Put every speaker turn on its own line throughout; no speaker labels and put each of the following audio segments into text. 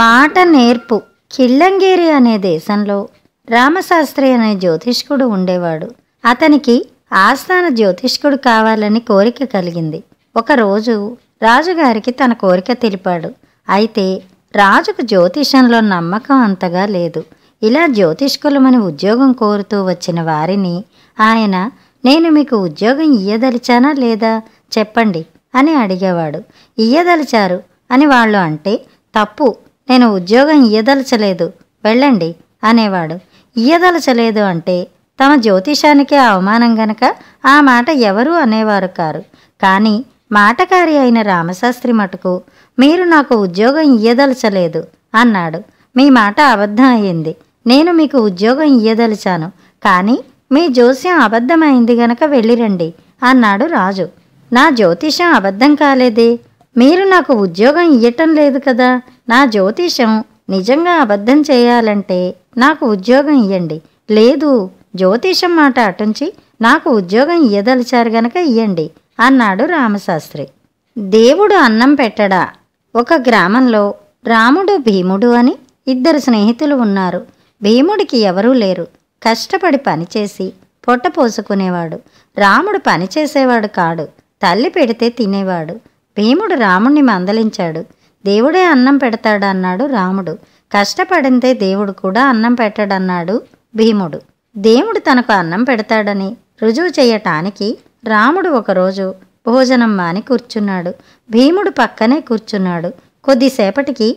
మాట నేర్పు కిళ్ళంగేరి అనే దేశంలో రామశాస్త్రి అనే జ్యోతిష్కుడు ఉండేవాడు అతనికి ఆస్థాన జ్యోతిష్కుడు కావాలని కోరిక కలిగింది ఒకరోజు రాజుగారికి తన కోరిక తెలిపాడు అయితే రాజుకు జ్యోతిషంలో నమ్మకం అంతగా లేదు ఇలా జ్యోతిష్కులమని ఉద్యోగం కోరుతూ వచ్చిన వారిని ఆయన నేను మీకు ఉద్యోగం ఇయ్యదలిచానా లేదా చెప్పండి అని అడిగేవాడు ఇయ్యదలిచారు అని వాళ్ళు అంటే తప్పు నేను ఉద్యోగం ఇయ్యదలచలేదు వెళ్ళండి అనేవాడు ఇయ్యదలచలేదు అంటే తమ జ్యోతిషానికే అవమానం గనక ఆ మాట ఎవరూ అనేవారు కారు కానీ మాటకారి అయిన రామశాస్త్రి మటుకు మీరు నాకు ఉద్యోగం ఇయ్యదలచలేదు అన్నాడు మీ మాట అబద్ధం అయింది నేను మీకు ఉద్యోగం ఇయ్యదలిచాను కానీ మీ జ్యోస్యం అబద్ధమైంది గనక వెళ్ళిరండి అన్నాడు రాజు నా జ్యోతిషం అబద్ధం కాలేదే మీరు నాకు ఉద్యోగం ఇయ్యటం లేదు కదా నా జ్యోతిషం నిజంగా అబద్ధం చేయాలంటే నాకు ఉద్యోగం ఇవ్వండి లేదు జ్యోతిషం మాట అటుంచి నాకు ఉద్యోగం ఇయ్యదలిచారు గనక ఇయ్యండి అన్నాడు రామశాస్త్రి దేవుడు అన్నం పెట్టడా ఒక గ్రామంలో రాముడు భీముడు అని ఇద్దరు స్నేహితులు ఉన్నారు భీముడికి ఎవరూ లేరు కష్టపడి పనిచేసి పొట్ట పోసుకునేవాడు రాముడు పనిచేసేవాడు కాడు తల్లి పెడితే తినేవాడు భీముడు రాముణ్ణి మందలించాడు దేవుడే అన్నం పెడతాడన్నాడు రాముడు కష్టపడితే దేవుడు కూడా అన్నం పెట్టడన్నాడు భీముడు దేవుడు తనకు అన్నం పెడతాడని రుజువు చేయటానికి రాముడు ఒకరోజు భోజనం మాని కూర్చున్నాడు భీముడు పక్కనే కూర్చున్నాడు కొద్దిసేపటికి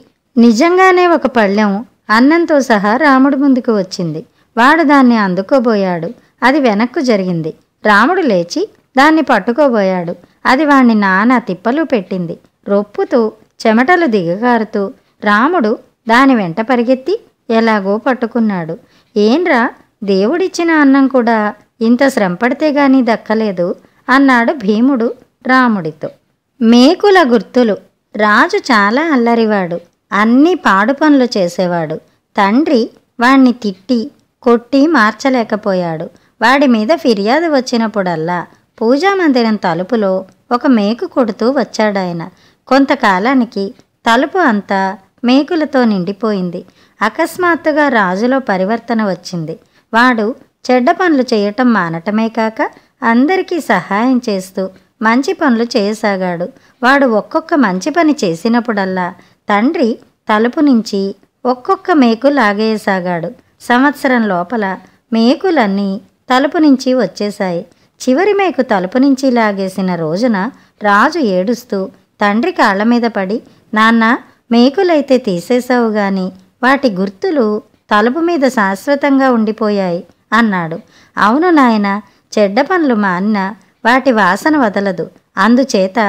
నిజంగానే ఒక పళ్ళెం అన్నంతో సహా రాముడి ముందుకు వచ్చింది వాడు దాన్ని అందుకోబోయాడు అది వెనక్కు జరిగింది రాముడు లేచి దాన్ని పట్టుకోబోయాడు అది వాణ్ణి నానా తిప్పలు పెట్టింది రొప్పుతూ చెమటలు దిగగారుతూ రాముడు దాని వెంట పరిగెత్తి ఎలాగో పట్టుకున్నాడు ఏంరా దేవుడిచ్చిన అన్నం కూడా ఇంత శ్రమపడితే గానీ దక్కలేదు అన్నాడు భీముడు రాముడితో మేకుల గుర్తులు రాజు చాలా అల్లరివాడు అన్ని పాడు పనులు చేసేవాడు తండ్రి వాణ్ణి తిట్టి కొట్టి మార్చలేకపోయాడు వాడి మీద ఫిర్యాదు వచ్చినప్పుడల్లా పూజా మందిరం తలుపులో ఒక మేకు కొడుతూ వచ్చాడాయన కొంతకాలానికి తలుపు అంతా మేకులతో నిండిపోయింది అకస్మాత్తుగా రాజులో పరివర్తన వచ్చింది వాడు చెడ్డ పనులు చేయటం మానటమే కాక అందరికీ సహాయం చేస్తూ మంచి పనులు చేయసాగాడు వాడు ఒక్కొక్క మంచి పని చేసినప్పుడల్లా తండ్రి తలుపు నుంచి ఒక్కొక్క మేకు లాగేయసాగాడు సంవత్సరం లోపల మేకులన్నీ తలుపు నుంచి వచ్చేశాయి చివరి మేకు తలుపు నుంచి లాగేసిన రోజున రాజు ఏడుస్తూ తండ్రి కాళ్ళ మీద పడి నాన్న మేకులైతే తీసేశావు గాని వాటి గుర్తులు తలుపు మీద శాశ్వతంగా ఉండిపోయాయి అన్నాడు అవును నాయన చెడ్డ పనులు మాన్న వాటి వాసన వదలదు అందుచేత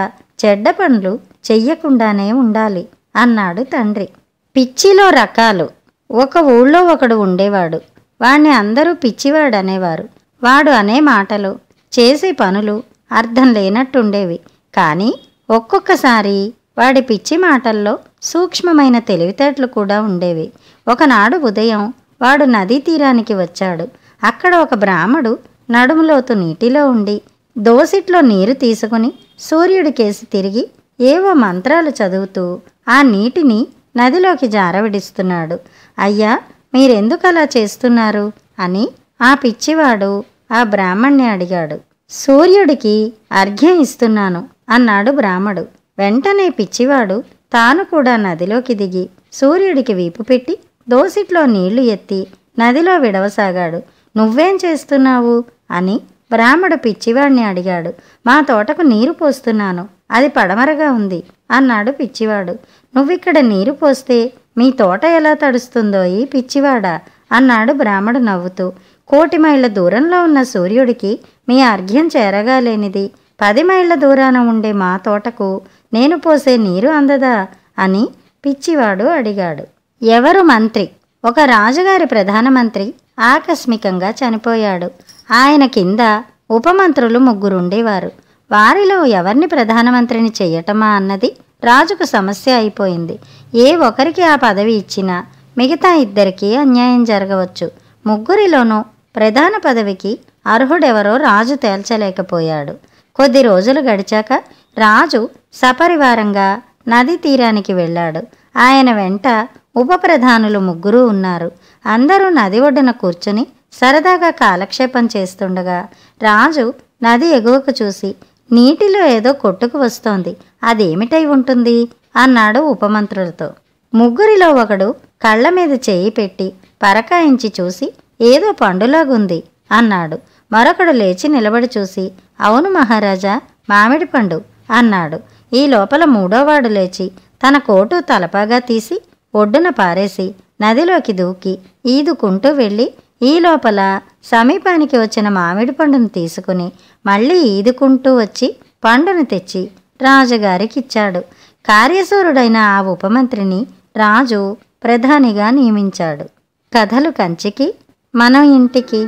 చెడ్డ పనులు చెయ్యకుండానే ఉండాలి అన్నాడు తండ్రి పిచ్చిలో రకాలు ఒక ఊళ్ళో ఒకడు ఉండేవాడు వాణ్ణి అందరూ పిచ్చివాడనేవారు వాడు అనే మాటలు చేసే పనులు అర్థం లేనట్టుండేవి కానీ ఒక్కొక్కసారి వాడి పిచ్చి మాటల్లో సూక్ష్మమైన తెలివితేటలు కూడా ఉండేవి ఒకనాడు ఉదయం వాడు నదీ తీరానికి వచ్చాడు అక్కడ ఒక బ్రాహ్మడు నడుములోతు నీటిలో ఉండి దోసిట్లో నీరు తీసుకుని సూర్యుడికేసి తిరిగి ఏవో మంత్రాలు చదువుతూ ఆ నీటిని నదిలోకి జారవిడిస్తున్నాడు అయ్యా మీరెందుకు అలా చేస్తున్నారు అని ఆ పిచ్చివాడు ఆ బ్రాహ్మణ్ణి అడిగాడు సూర్యుడికి అర్ఘ్యం ఇస్తున్నాను అన్నాడు బ్రాహ్మడు వెంటనే పిచ్చివాడు తాను కూడా నదిలోకి దిగి సూర్యుడికి వీపు పెట్టి దోసిట్లో నీళ్లు ఎత్తి నదిలో విడవసాగాడు నువ్వేం చేస్తున్నావు అని బ్రాహ్మడు పిచ్చివాడిని అడిగాడు మా తోటకు నీరు పోస్తున్నాను అది పడమరగా ఉంది అన్నాడు పిచ్చివాడు నువ్విక్కడ నీరు పోస్తే మీ తోట ఎలా తడుస్తుందో ఈ పిచ్చివాడా అన్నాడు బ్రాహ్మడు నవ్వుతూ కోటి మైళ్ళ దూరంలో ఉన్న సూర్యుడికి మీ అర్ఘ్యం చేరగాలేనిది పది మైళ్ళ దూరాన ఉండే మా తోటకు నేను పోసే నీరు అందదా అని పిచ్చివాడు అడిగాడు ఎవరు మంత్రి ఒక రాజుగారి ప్రధానమంత్రి ఆకస్మికంగా చనిపోయాడు ఆయన కింద ఉపమంత్రులు ముగ్గురుండేవారు వారిలో ఎవరిని ప్రధానమంత్రిని చేయటమా అన్నది రాజుకు సమస్య అయిపోయింది ఏ ఒకరికి ఆ పదవి ఇచ్చినా మిగతా ఇద్దరికీ అన్యాయం జరగవచ్చు ముగ్గురిలోనూ ప్రధాన పదవికి అర్హుడెవరో రాజు తేల్చలేకపోయాడు కొద్ది రోజులు గడిచాక రాజు సపరివారంగా నది తీరానికి వెళ్ళాడు ఆయన వెంట ఉపప్రధానులు ముగ్గురు ఉన్నారు అందరూ నది ఒడ్డున కూర్చుని సరదాగా కాలక్షేపం చేస్తుండగా రాజు నది ఎగువకు చూసి నీటిలో ఏదో కొట్టుకు వస్తోంది అదేమిటై ఉంటుంది అన్నాడు ఉపమంత్రులతో ముగ్గురిలో ఒకడు కళ్ళ మీద చేయి పెట్టి పరకాయించి చూసి ఏదో పండులాగుంది అన్నాడు మరొకడు లేచి నిలబడి చూసి అవును మహారాజా మామిడి పండు అన్నాడు ఈ లోపల మూడోవాడు లేచి తన కోటు తలపాగా తీసి ఒడ్డున పారేసి నదిలోకి దూకి ఈదుకుంటూ వెళ్ళి ఈ లోపల సమీపానికి వచ్చిన మామిడి పండును తీసుకుని మళ్ళీ ఈదుకుంటూ వచ్చి పండును తెచ్చి రాజుగారికిచ్చాడు కార్యశూరుడైన ఆ ఉపమంత్రిని రాజు ప్రధానిగా నియమించాడు కథలు కంచికి మనం ఇంటికి